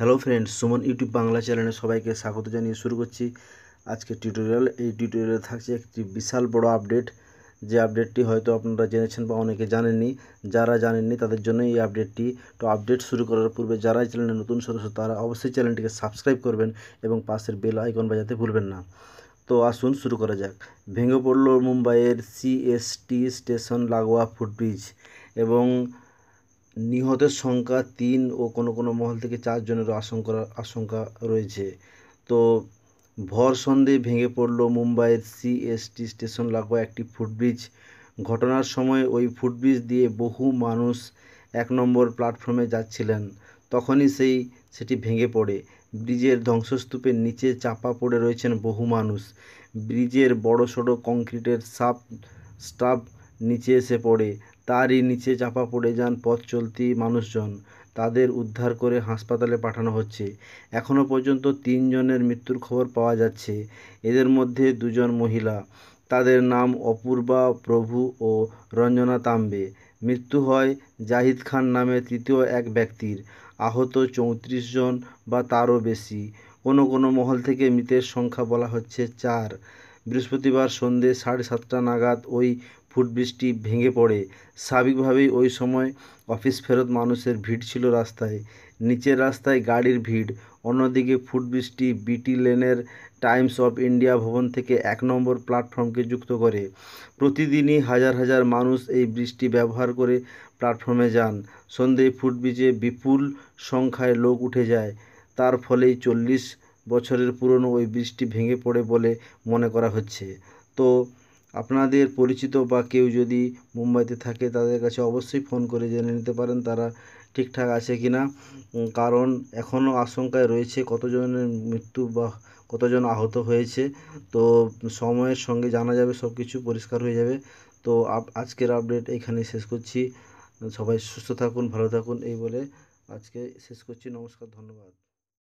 hello friends Suman YouTube Bangla চ্যানেলে সবাইকে স্বাগত জানিয়ে শুরু করছি আজকে টিউটোরিয়াল এই টিউটোরিয়ালে থাকছে একটি বিশাল বড় আপডেট যে আপডেটটি হয়তো আপনারা জেনেছেন বা অনেকে জানেননি যারা জানেননি তাদের জন্য এই আপডেটটি তো আপডেট শুরু করার পূর্বে যারা চ্যানেলে নতুন সদস্য তারা অবশ্যই চ্যানেলটিকে সাবস্ক্রাইব করবেন এবং পাশের বেল আইকন বাজাতে ভুলবেন না তো আসুন শুরু করা যাক ভেঙে পড়ল মুম্বাইয়ের সিএসটি স্টেশন লাগোয়া ফুটব্রিজ এবং নিহতের সংখ্যা তিন ও কোনো কোনো মহল থেকে চারজনেরও আশঙ্কা আশঙ্কা রয়েছে তো ভর সন্দেহে ভেঙে পড়ল মুম্বাইয়ের সিএসটি স্টেশন লাগোয়া একটি ফুটব্রিজ ঘটনার সময় ওই ফুটব্রিজ দিয়ে বহু মানুষ এক নম্বর প্ল্যাটফর্মে যাচ্ছিলেন তখনই সেই সেটি ভেঙে পড়ে ব্রিজের ধ্বংসস্তূপের নিচে চাপা পড়ে রয়েছেন বহু মানুষ ব্রিজের বড় সড়ো কংক্রিটের সাপ স্টাফ নিচে এসে পড়ে তারই নিচে চাপা পড়ে যান পথ চলতি মানুষজন তাদের উদ্ধার করে হাসপাতালে পাঠানো হচ্ছে এখনও পর্যন্ত তিনজনের মৃত্যুর খবর পাওয়া যাচ্ছে এদের মধ্যে দুজন মহিলা তাদের নাম অপূর্বা প্রভু ও রঞ্জনা তাম্বে মৃত্যু হয় জাহিদ খান নামে তৃতীয় এক ব্যক্তির আহত চৌত্রিশ জন বা তারও বেশি কোনো কোনো মহল থেকে মৃতের সংখ্যা বলা হচ্ছে চার বৃহস্পতিবার সন্ধ্যে সাড়ে সাতটা নাগাদ ওই ফুটব্রিজটি ভেঙে পড়ে স্বাভাবিকভাবেই ওই সময় অফিস ফেরত মানুষের ভিড় ছিল রাস্তায় নিচের রাস্তায় গাড়ির ভিড় অন্যদিকে ফুটব্রিজটি বিটি লেনের টাইমস অফ ইন্ডিয়া ভবন থেকে এক নম্বর প্ল্যাটফর্মকে যুক্ত করে প্রতিদিনই হাজার হাজার মানুষ এই ব্রিজটি ব্যবহার করে প্ল্যাটফর্মে যান সন্ধ্যে ফুটব্রিজে বিপুল সংখ্যায় লোক উঠে যায় তার ফলেই চল্লিশ বছরের পুরনো ওই ব্রিজটি ভেঙে পড়ে বলে মনে করা হচ্ছে তো আপনাদের পরিচিত বা কেউ যদি মুম্বাইতে থাকে তাদের কাছে অবশ্যই ফোন করে জেনে নিতে পারেন তারা ঠিকঠাক আছে কি না কারণ এখনও আশঙ্কায় রয়েছে কতজনের মৃত্যু বা কতজন আহত হয়েছে তো সময়ের সঙ্গে জানা যাবে সব কিছু পরিষ্কার হয়ে যাবে তো আজকের আপডেট এখানে শেষ করছি সবাই সুস্থ থাকুন ভালো থাকুন এই বলে আজকে শেষ করছি নমস্কার ধন্যবাদ